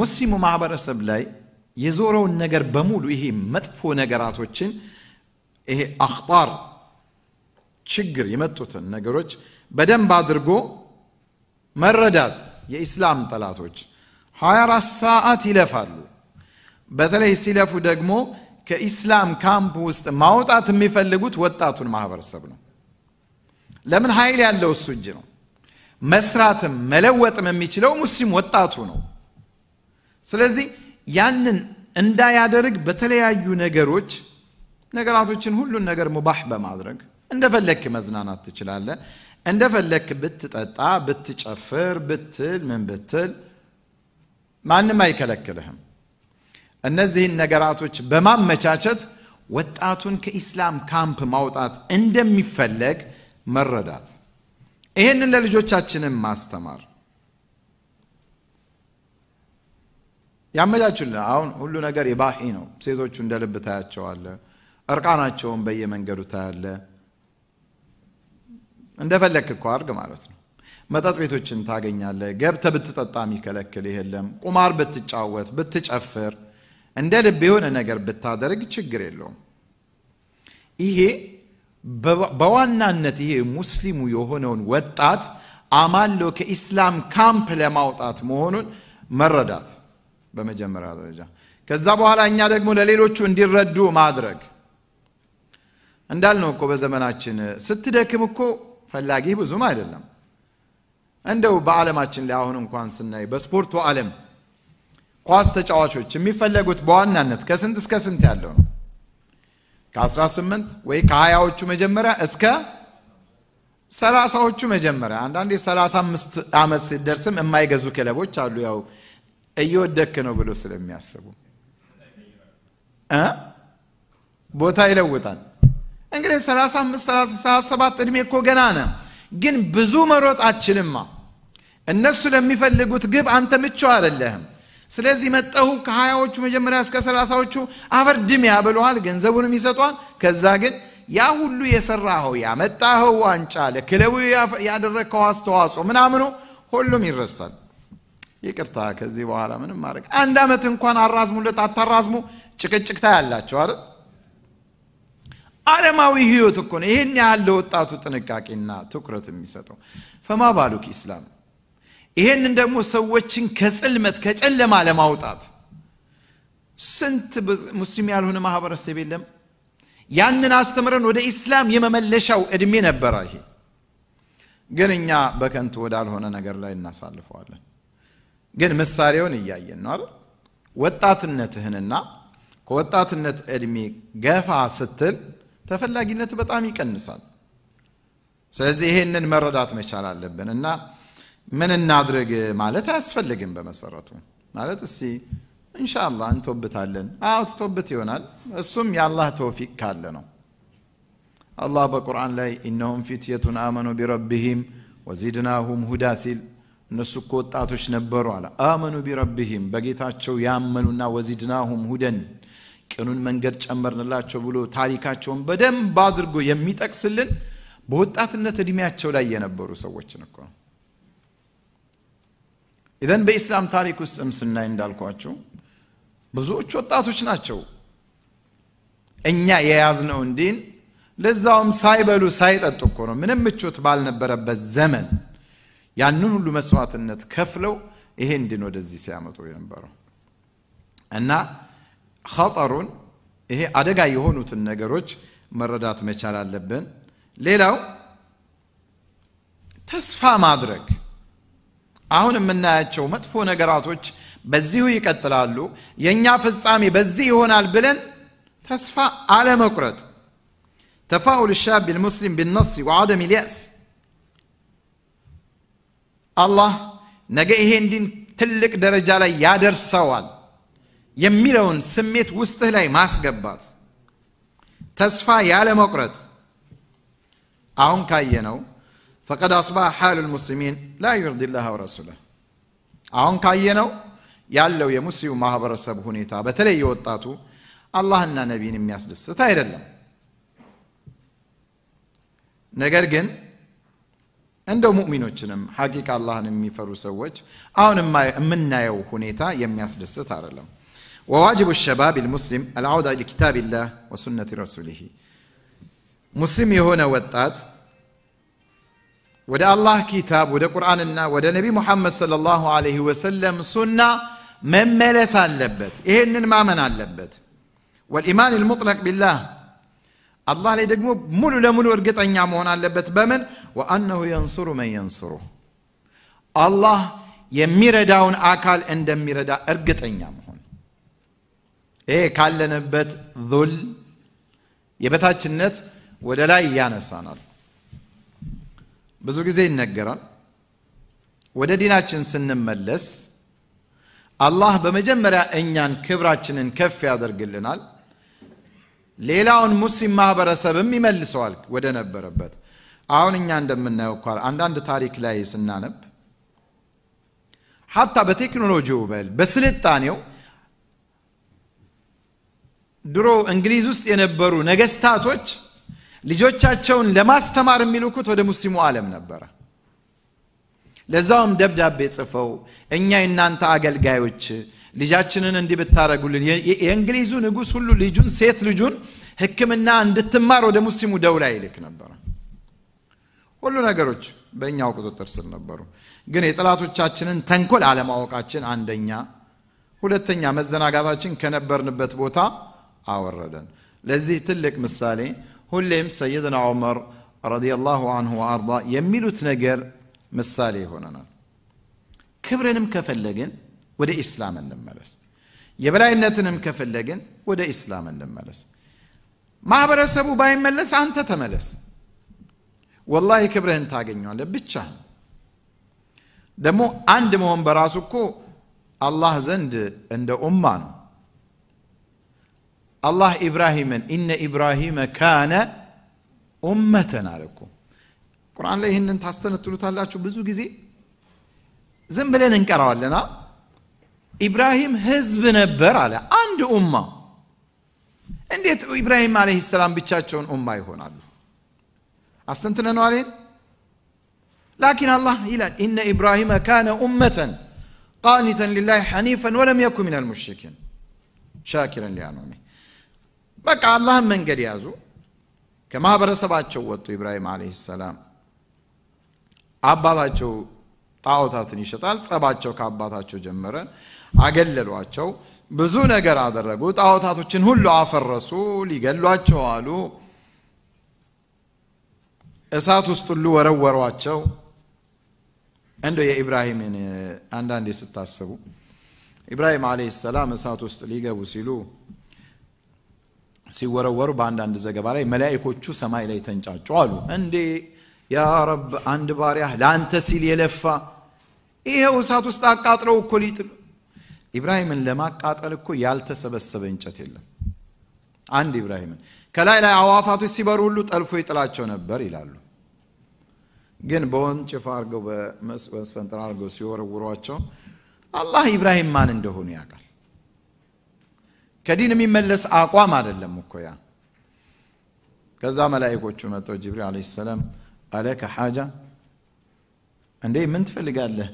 ሙስሊሙ ማህበረሰብ ላይ የዞረውን ነገር በሙሉ ይሄ መጥፎ ነገራቶችን ይሄ አክጣር ችግር የመጡትን ነገሮች በደንብ አድርጎ መረዳት የኢስላም ጠላቶች 24 ሰዓት ይለፋሉ። በተለይ ሲለፉ ደግሞ ከኢስላም ካምፕ ውስጥ ማውጣት የሚፈልጉት ወጣቱን ማህበረሰብ ነው። ለምን ኃይል ያለው እሱ እጅ ነው። መስራትም መለወጥም የሚችለው ሙስሊም ወጣቱ ነው። ስለዚህ ያንን እንዳያደርግ በተለያዩ ነገሮች ነገራቶችን ሁሉን ነገር ሙባህ በማድረግ እንደፈለክ መዝናናት ትችላለ እንደፈለክ ብትጠጣ፣ ብትጨፍር፣ ብትል ምን ብትል ማንም አይከለክልህም። እነዚህን ነገራቶች በማመቻቸት ወጣቱን ከኢስላም ካምፕ ማውጣት እንደሚፈለግ መረዳት፣ ይህንን ለልጆቻችንም ማስተማር ያመቻችሁልን አሁን ሁሉ ነገር የባሂ ነው። ሴቶቹ እንደ ልብ ታያቸዋለን። እርቃናቸውን በየመንገዱ ታያለ። እንደፈለክ እኮ አድርግ ማለት ነው። መጠጥ ቤቶችን ታገኛለ። ገብተ ብትጠጣ የሚከለክል የለም። ቁማር ብትጫወት፣ ብትጨፍር፣ እንደ ልብ የሆነ ነገር ብታደርግ ችግር የለውም። ይሄ በዋናነት ይሄ ሙስሊሙ የሆነውን ወጣት አማሎ ከኢስላም ካምፕ ለማውጣት መሆኑን መረዳት በመጀመሪያ ደረጃ ከዛ በኋላ እኛ ደግሞ ለሌሎቹ እንዲረዱ ማድረግ እንዳልነው እኮ በዘመናችን ስትደክም እኮ ፈላጊ ብዙም አይደለም። እንደው በዓለማችን ላይ አሁን እንኳን ስናይ በስፖርቱ ዓለም ኳስ ተጫዋቾች የሚፈለጉት በዋናነት ከስንት እስከ ስንት ያለው ነው? ከ18 ወይ ከሀያዎቹ መጀመሪያ እስከ ሰላሳዎቹ መጀመሪያ አንዳንድ ሰላሳ አምስት ዓመት ሲደርስም የማይገዙ ክለቦች አሉ። ያው እየወደክ ነው ብሎ ስለሚያስቡ ቦታ ይለውጣል። እንግዲህ 35 37 ዕድሜ እኮ ገና ነ ግን ብዙ መሮጥ አችልማ እነሱ ለሚፈልጉት ግብ አንተ ምቹ አይደለህም ስለዚህ መጠሁ ከሀያዎቹ መጀመሪያ እስከ ሰላሳዎቹ አበርድም ያብለዋል ገንዘቡንም ይሰጧል ከዛ ግን ያ ሁሉ የሰራኸው ያመጣኸው ዋንጫ ለክለቡ ያደረግከው አስተዋጽኦ ምናምኑ ሁሉም ይረሳል ይቅርታ ከዚህ በኋላ ምንም ማድረግ አንድ አመት እንኳን አራዝሙለት አታራዝሙ ጭቅጭቅታ ያላቸው አይደል ዓለማዊ ህይወት እኮ ነው ይህን ያህል ለወጣቱ ጥንቃቄና ትኩረት የሚሰጠው ፈማ ባሉክ ኢስላም ይሄንን ደግሞ ሰዎችን ከጽልመት ከጨለማ ለማውጣት ስንት ሙስሊም ያልሆነ ማህበረሰብ የለም ያንን አስተምረን ወደ ኢስላም የመመለሻው እድሜ ነበረ ይሄ ግን እኛ በከንቱ ወዳልሆነ ነገር ላይ እናሳልፈዋለን ግን ምሳሌውን እያየን ነው ወጣትነትህንና ከወጣትነት እድሜ ገፋ ስትል ተፈላጊነቱ በጣም ይቀንሳል ስለዚህ ይሄንን መረዳት መቻል አለብን እና ምን እናድርግ ማለት አያስፈልግም በመሰረቱ ማለት እስቲ እንሻላ እንቶብታለን አዎ ትቶብት ይሆናል እሱም የአላህ ተውፊቅ ካለ ነው አላህ በቁርአን ላይ ኢነሁም ፊትየቱን አመኑ ቢረብሂም ወዚድናሁም ሁዳ ሲል እነሱ እኮ ወጣቶች ነበሩ አለ አመኑ ቢረብሂም በጌታቸው ያመኑና ወዚድናሁም ሁደን ቅኑን መንገድ ጨመርንላቸው ብሎ ታሪካቸውን በደንብ አድርጎ የሚጠቅስልን በወጣትነት እድሜያቸው ላይ የነበሩ ሰዎችን እኮ ነው። ኢዘን በኢስላም ታሪክ ውስጥም ስናይ እንዳልኳቸው ብዙዎች ወጣቶች ናቸው። እኛ የያዝነው ዲን ለዛውም ሳይበሉ ሳይጠጡ እኮ ነው፣ ምንም ምቾት ባልነበረበት ዘመን ያንን ሁሉ መስዋዕትነት ከፍለው ይሄ እንድን ወደዚህ ሲያመጡ የነበረው እና ኸጠሩን ይሄ አደጋ የሆኑትን ነገሮች መረዳት መቻል አለብን። ሌላው ተስፋ ማድረግ አሁን የምናያቸው መጥፎ ነገራቶች በዚሁ ይቀጥላሉ፣ የእኛ ፍጻሜ በዚህ ይሆናል ብለን ተስፋ አለመቁረጥ። ተፋኡል ሻብ ልሙስሊም ቢነስሪ ወአደም ልያስ አላህ ነገ ይሄ እንዲህ ትልቅ ደረጃ ላይ ያደርሰዋል የሚለውን ስሜት ውስጥህ ላይ ማስገባት ተስፋ ያለ መቁረጥ አሁን ካየነው ፈቀድ አስባህ ሓሉ ልሙስሊሚን ላ ዩርዲ ላህ ወረሱለህ አሁን ካየነው ያለው የሙስሊሙ ማህበረሰብ ሁኔታ በተለይ የወጣቱ አላህና ነቢን የሚያስደስት አይደለም ነገር ግን እንደው ሙእሚኖችንም ሐቂቃ አላህን የሚፈሩ ሰዎች አሁን የምናየው ሁኔታ የሚያስደስት አይደለም وواجب الشباب المسلم العودة لكتاب الله وسنة رسوله مسلم هنا وطات ودا الله كتاب ودا قرآن النا ودا نبي محمد صلى الله عليه وسلم سنة من ملس لبت إيه ما من اللبت والإيمان المطلق بالله الله لي دقمو ملو لملو ورقط أن يعمون اللبت بمن وأنه ينصر من ينصره الله يميردون أكال أن دميردا أرقط أن يعمون ይሄ ካለንበት ዙል የበታችነት ወደ ላይ ያነሳናል። ብዙ ጊዜ ይነገራል። ወደ ዲናችን ስንመለስ አላህ በመጀመሪያ እኛን ክብራችንን ከፍ ያደርግልናል። ሌላውን ሙስሊም ማህበረሰብም ይመልሰዋል ወደ ነበረበት። አሁን እኛ እንደምናየው እኳ አንዳንድ ታሪክ ላይ ስናነብ ሀታ በቴክኖሎጂው በል በስልጣኔው ድሮ እንግሊዝ ውስጥ የነበሩ ነገስታቶች ልጆቻቸውን ለማስተማር የሚልኩት ወደ ሙስሊሙ ዓለም ነበረ ለዛውም ደብዳቤ ጽፈው እኛ የእናንተ አገልጋዮች ልጃችንን እንዲህ ብታደረጉልን የእንግሊዙ ንጉሥ ሁሉ ልጁን ሴት ልጁን ህክምና እንድትማር ወደ ሙስሊሙ ደውላ ይልክ ነበረ ሁሉ ነገሮች በእኛው ቁጥጥር ስር ነበሩ ግን የጥላቶቻችንን ተንኮል አለማወቃችን አንደኛ ሁለተኛ መዘናጋታችን ከነበርንበት ቦታ አወረደን። ለዚህ ትልቅ ምሳሌ ሁሌም ሰይድና ዑመር ረዲየላሁ አንሁ አርዳ የሚሉት ነገር ምሳሌ ይሆነናል። ክብርንም ከፈለግን ወደ ኢስላም እንመለስ። የበላይነትንም ከፈለግን ወደ ኢስላም እንመለስ። ማህበረሰቡ ባይመለስ አንተ ተመለስ። ወላሂ ክብርህን ታገኘዋለህ ብቻህን። ደግሞ አንድ መሆን በራሱ እኮ አላህ ዘንድ እንደ ኡማ ነው። Allah İbrahim'in inne İbrahim'e kâne ümmeten aleykum. Kur'an lehinin tastanı tutarlar çok bizu gizi. Zimbelenin karavallena. İbrahim hızbı nebber ale. Andı umma. Endiyet İbrahim aleyhisselam bir çarçoğun umma yuhun adı. Aslan tınan valin. Lakin Allah ilan. İnne İbrahim'e kâne ümmeten. Qaniten lillahi hanifen ve lem yeku minel müşrikin. Şakiren li በቃ አላህን መንገድ ያዙ ከማህበረሰባቸው ወጡ ኢብራሂም አለህ ሰላም አባታቸው ጣዖታትን ይሸጣል ጸባቸው ከአባታቸው ጀመረ አገለሏቸው ብዙ ነገር አደረጉ ጣዖታቶችን ሁሉ አፈረሱ ሊገሏቸው አሉ እሳት ውስጥ ሁሉ ወረወሯቸው እንደው የኢብራሂምን አንዳንዴ ስታስቡ ኢብራሂም አለህ ሰላም እሳት ውስጥ ሊገቡ ሲሉ ሲወረወሩ በአንዳንድ ዘገባ ላይ መላእኮቹ ሰማይ ላይ ተንጫጩ አሉ። እንዴ ያ ረብ፣ አንድ ባሪያ ለአንተ ሲል የለፋ ይሄው እሳት ውስጥ አቃጥለው እኮ ሊጥሉ ኢብራሂምን ለማቃጠል እኮ ያልተሰበሰበ እንጨት የለም። አንድ ኢብራሂምን ከላይ ላይ አዋፋቶች ሲበሩ ሁሉ ጠልፎ ይጥላቸው ነበር ይላሉ። ግን በወንጭፍ አድርገው በመስፈንጠር አርገው ሲወረውሯቸው አላህ ኢብራሂም ማን እንደሆኑ ያውቃል። ከዲን የሚመለስ አቋም አደለም እኮ ያ ከዛ መላይኮቹ መጥተው ጅብሪል አለ ሰላም አለከ ሓጃ እንዴ ምን ትፈልጋለህ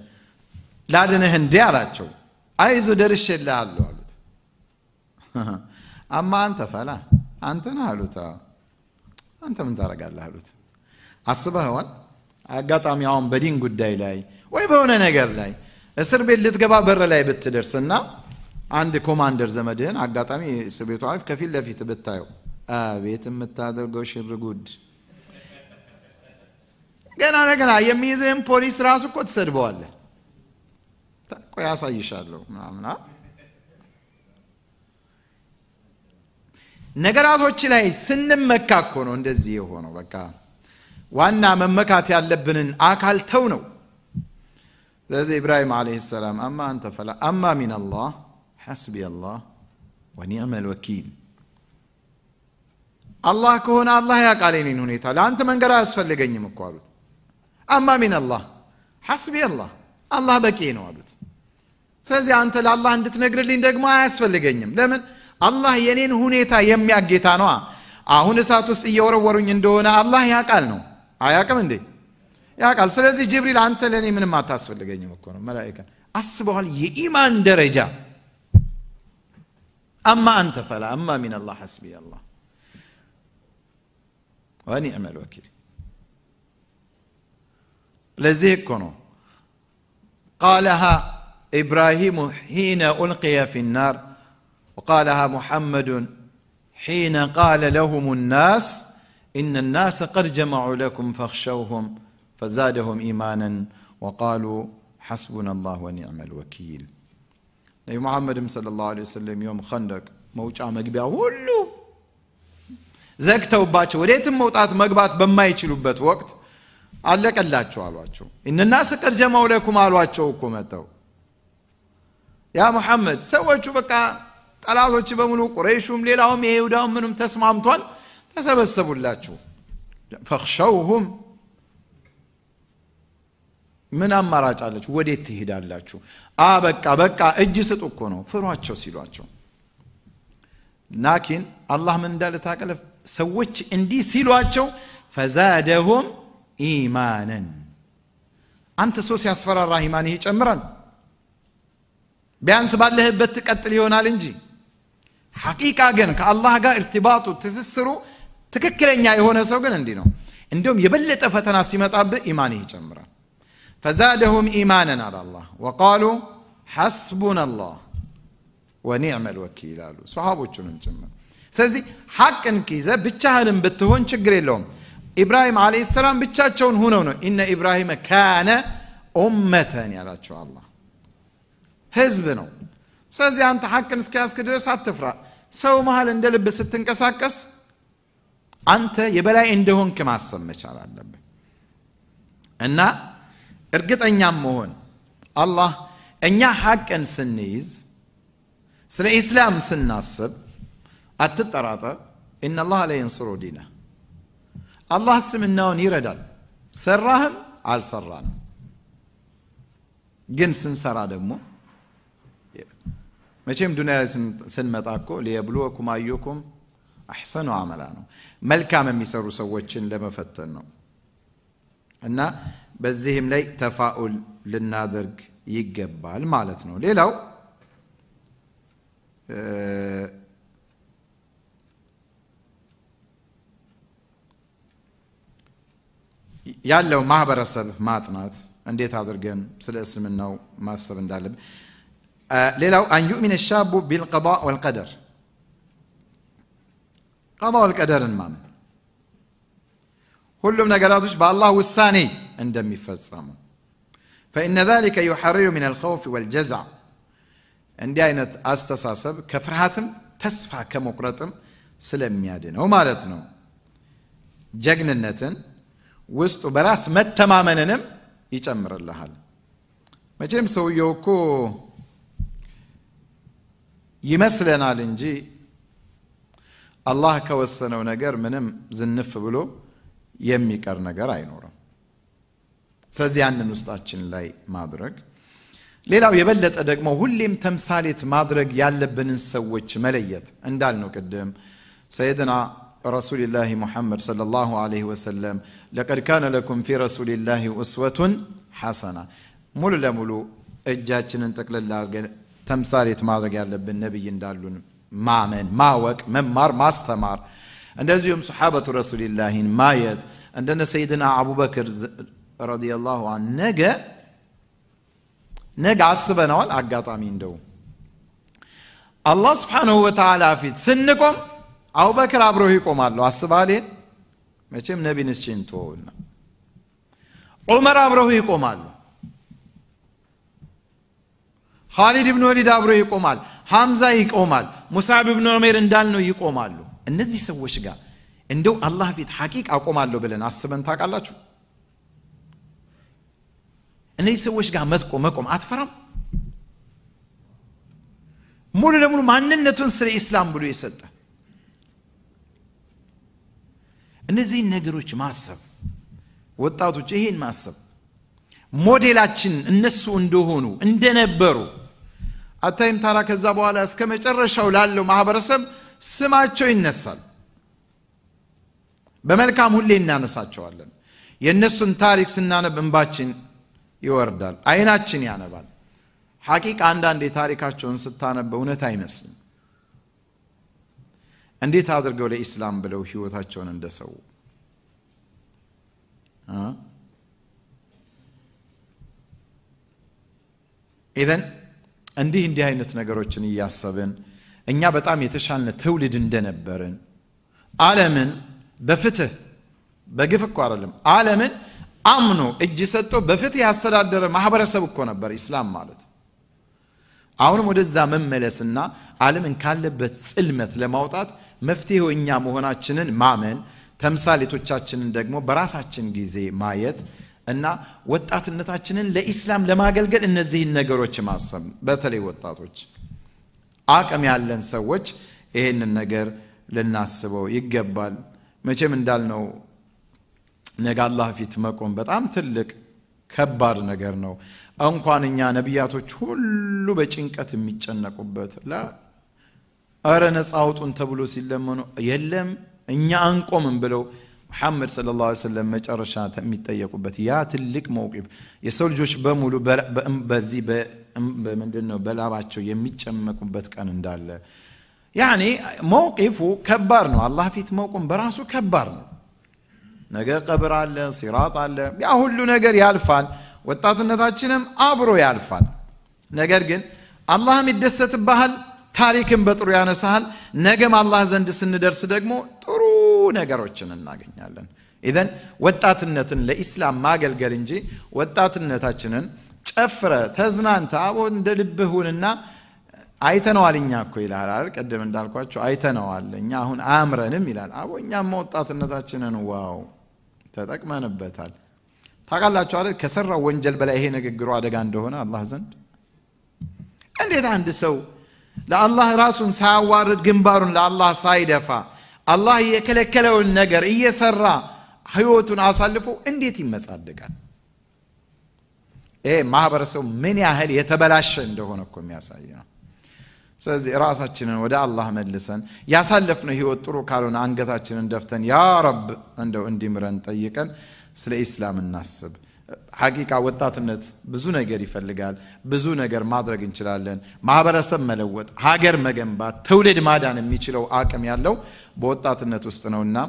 ላድንህ እንዴ አላቸው አይዞ አለ አሉት አማ አንተ ፈላ አንተ አሉት አንተ ምን ታደርጋለህ አሉት አስበህዋል አጋጣሚ አሁን በዲን ጉዳይ ላይ ወይ በሆነ ነገር ላይ እስር ቤት ልትገባ በር ላይ ብትደርስና አንድ ኮማንደር ዘመድህን አጋጣሚ እስር ቤቱ አሪፍ ከፊት ለፊት ብታየው ቤት የምታደርገው ሽርጉድ ገና ነገና የሚይዝህም ፖሊስ ራሱ እኮ ትሰድበዋለ እኮ ያሳይሻለሁ ምናምና ነገራቶች ላይ ስንመካ እኮ ነው እንደዚህ የሆነው። በቃ ዋና መመካት ያለብንን አካል ተው ነው። ስለዚህ ኢብራሂም አለ ሰላም አማ አንተ ፈላ አማ ሚን አላህ ሐስቢ አላህ ወኒዕመ ልወኪል አላህ ከሆነ አላህ ያውቃል የኔን ሁኔታ ለአንተ መንገድ አያስፈልገኝም እኮ አሉት አማ ሚን አላህ ሐስቢ አላህ አላህ በቂ ነው አሉት ስለዚህ አንተ ለአላህ እንድትነግርልኝ ደግሞ አያስፈልገኝም ለምን አላህ የኔን ሁኔታ የሚያጌታ ነዋ አሁን እሳት ውስጥ እየወረወሩኝ እንደሆነ አላህ ያውቃል ነው አያቅም እንዴ ያውቃል ስለዚህ ጅብሪል አንተ ለእኔ ምንም አታስፈልገኝም እኮ ነው መላይካ አስበዋል የኢማን ደረጃ أما أنت فلا أما من الله حسبي الله ونعم الوكيل لذلك كنوا قالها إبراهيم حين ألقي في النار وقالها محمد حين قال لهم الناس إن الناس قد جمعوا لكم فاخشوهم فزادهم إيمانا وقالوا حسبنا الله ونعم الوكيل نبي محمد صلى الله عليه وسلم يوم خندق موجع مقبيع ولو زك توباتش وليت موتات مقبات بما يشلو بات وقت عليك الله شو إن الناس كرجموا لكم على واتشو يا محمد سوى شو بكا طلعوا شو بملو قريشهم ليلهم يهودهم منهم تسمع متون تسبب السبب فخشوهم ምን አማራጭ አላችሁ? ወዴት ትሄዳላችሁ? አ በቃ በቃ እጅ ስጡ እኮ ነው ፍሯቸው ሲሏቸው። ናኪን አላህ ምን እንዳለ ታቀለ ሰዎች እንዲህ ሲሏቸው ፈዛደሁም ኢማንን አንተ ሰው ሲያስፈራራ ኢማንህ ይጨምራል። ቢያንስ ባለህበት ትቀጥል ይሆናል እንጂ ሐቂቃ ግን ከአላህ ጋር እርትባጡ ትስስሩ ትክክለኛ የሆነ ሰው ግን እንዲህ ነው። እንዲሁም የበለጠ ፈተና ሲመጣብህ ኢማንህ ይጨምራል። فزادهم إيمانا على الله وقالوا حسبنا الله ونعم الوكيل قالوا صحابو تشون جمع سيزي حقا كيزا بتشهر بتهون شجر لهم إبراهيم عليه السلام بتشهر هنا هنا إن إبراهيم كان أمة على شو الله حزبنا سيزي أنت حقا نسكاس كدرس هتفرع سو مهل اندلب بستن كساكس أنت يبلا عندهم كما سمش على اللب أنا እርግጠኛም መሆን አላህ እኛ ሐቅን ስንይዝ ስለ ኢስላም ስናስብ አትጠራጠር ኢናላህ ለየንስሩ ዲና አላህ እስልምናውን ይረዳል ሰራህም አልሰራንም ግን ስንሰራ ደግሞ መቼም ዱኒያ ላይ ስንመጣ እኮ ሊየብሉወኩም አዩኩም አሕሰኑ አመላ ነው መልካም የሚሰሩ ሰዎችን ለመፈተን ነው እና በዚህም ላይ ተፋኡል ልናደርግ ይገባል ማለት ነው ሌላው ያለው ማህበረሰብ ማጥናት እንዴት አድርገን ስለ እስልምናው ማሰብ እንዳለብን ሌላው አን ዩእሚን ሻቡ ቢልቀዳ ወልቀደር ቀዳ ወልቀደርን ማመን ሁሉም ነገራቶች በአላህ ውሳኔ عندما يفصموا فإن ذلك يحرر من الخوف والجزع عندي أين أستصاصب كفرهاتم تسفى كمقرطم سلم يادن هو مالتنا جغننة وسط براس مت تماما ننم يتمر الله ما جيم سويوكو يمثلنا لنجي الله كوسنا ونقر منم زنف بلو يمي كار عينورم ስለዚህ لاي ውስጣችን ላይ ማድረግ ሌላው የበለጠ ደግሞ ሁሌም ተምሳሌት ማድረግ ያለብንን ሰዎች መለየት اندال ቅድም سيدنا رسول الله محمد صلى الله عليه وسلم لقد كان لكم في رسول الله أسوة حسنة مل لملو إجاتنا انتقل الله تمساري تمارا قال لب النبي ما من ما وك ممار ما استمار عند صحابة رسول الله ما يد سيدنا أبو بكر ረዲየላሁ አን ነገ ነገ አስበነዋል አጋጣሚ እንደው አላህ ስብሓንሁ ወተላ ፊት ስንቆም አቡበክር አብረው ይቆማለሁ አስባሌን መቼም ነቢን እስችን ትወውና ዑመር አብረው ይቆማሉ ካሊድ ብን ወሊድ አብሮ ይቆማል ሐምዛ ይቆማል ሙሳብ ብን ዑሜር እንዳልነው ይቆማሉ እነዚህ ሰዎች ጋር እንደው አላህ ፊት ሐቂቅ አቆማለሁ ብለን አስበን ታውቃላችሁ እነዚህ ሰዎች ጋር መጥቆ መቆም አትፈራም ሙሉ ለሙሉ ማንነቱን ስለ ኢስላም ብሎ የሰጠ እነዚህን ነገሮች ማሰብ ወጣቶች ይሄን ማሰብ ሞዴላችን እነሱ እንደሆኑ እንደነበሩ አታይም ታራ ከዛ በኋላ እስከ መጨረሻው ላለው ማህበረሰብ ስማቸው ይነሳል በመልካም ሁሌ እናነሳቸዋለን የእነሱን ታሪክ ስናነብ እንባችን ይወርዳል አይናችን ያነባል ሐቂቅ አንዳንድ የታሪካቸውን ስታነብ እውነት አይመስልም እንዴት አድርገው ለኢስላም ብለው ህይወታቸውን እንደሰው ኢዘን እንዲህ እንዲህ አይነት ነገሮችን እያሰብን እኛ በጣም የተሻለ ትውልድ እንደነበርን አለምን በፍትህ በግፍ እኮ አይደለም አለምን አምኖ እጅ ሰጥቶ በፍትህ ያስተዳደረ ማህበረሰብ እኮ ነበር ኢስላም ማለት። አሁንም ወደዛ መመለስና ዓለምን ካለበት ጽልመት ለማውጣት መፍትሄው እኛ መሆናችንን ማመን ተምሳሌቶቻችንን ደግሞ በራሳችን ጊዜ ማየት እና ወጣትነታችንን ለኢስላም ለማገልገል እነዚህን ነገሮች ማሰብ፣ በተለይ ወጣቶች አቅም ያለን ሰዎች ይህንን ነገር ልናስበው ይገባል። መቼም እንዳልነው ነገ አላህ ፊት መቆም በጣም ትልቅ ከባድ ነገር ነው። እንኳን እኛ ነቢያቶች ሁሉ በጭንቀት የሚጨነቁበት እረ ነፃ አውጡን ተብሎ ሲለመኑ የለም እኛ አንቆምም ብለው ሐመድ ስለ ላ ስለም መጨረሻ የሚጠየቁበት ያ ትልቅ መውቂፍ የሰው ልጆች በሙሉ በዚህ ምንድን ነው በላባቸው የሚጨመቁበት ቀን እንዳለ ያኔ መውቂፉ ከባድ ነው። አላህ ፊት መቆም በራሱ ከባድ ነው። ነገ ቀብር አለ፣ ሲራጥ አለ። ያ ሁሉ ነገር ያልፋል። ወጣትነታችንም አብሮ ያልፋል። ነገር ግን አላህም ይደሰትብሃል፣ ታሪክን በጥሩ ያነሳሃል። ነገም አላህ ዘንድ ስንደርስ ደግሞ ጥሩ ነገሮችን እናገኛለን። ኢዘን ወጣትነትን ለኢስላም ማገልገል እንጂ ወጣትነታችንን ጨፍረ ተዝናንተ አቦ እንደ ልብህ አይተነዋል። እኛ እኮ ይላል አይደል? ቀደም እንዳልኳቸው አይተነዋል። እኛ አሁን አእምረንም ይላል አቦ እኛማ ወጣትነታችንን ዋው ተጠቅመንበታል ታውቃላችሁ አይደል ከሰራው ወንጀል በላይ ይሄ ንግግሩ አደጋ እንደሆነ አላህ ዘንድ እንዴት አንድ ሰው ለአላህ ራሱን ሳያዋርድ ግንባሩን ለአላህ ሳይደፋ አላህ የከለከለውን ነገር እየሰራ ህይወቱን አሳልፎ እንዴት ይመጻደቃል ይሄ ማህበረሰቡ ምን ያህል የተበላሸ እንደሆነ እኮ የሚያሳይ ነው ስለዚህ ራሳችንን ወደ አላህ መልሰን ያሳለፍነው ህይወት ጥሩ ካልሆነ አንገታችንን ደፍተን ያ ረብ እንደው እንዲምረን ጠይቀን ስለ ኢስላም እናስብ ሐቂቃ ወጣትነት ብዙ ነገር ይፈልጋል ብዙ ነገር ማድረግ እንችላለን ማህበረሰብ መለወጥ ሀገር መገንባት ትውልድ ማዳን የሚችለው አቅም ያለው በወጣትነት ውስጥ ነውና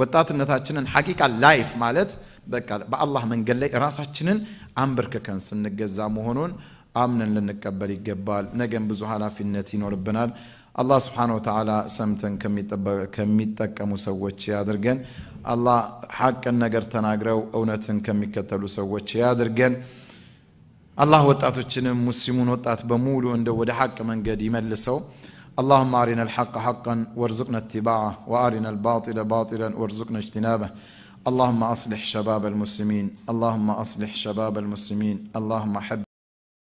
ወጣትነታችንን ሐቂቃ ላይፍ ማለት በቃ በአላህ መንገድ ላይ ራሳችንን አንበርክከን ስንገዛ መሆኑን آمنا لنكبر الجبال نجم بزهارا في النتين وربنال الله سبحانه وتعالى سمتا كم يتبقى كم يتبقى مسويتش يا درجن الله حق النجر تناجرو أو نتن كم يكتلو سويتش يا درجن الله وتعطوا تشن المسلمون وتعط بمولو عنده وده حق من قد يملسو اللهم أرنا الحق حقا وارزقنا اتباعه وأرنا الباطل باطلا وارزقنا اجتنابه اللهم أصلح شباب المسلمين اللهم أصلح شباب المسلمين اللهم حب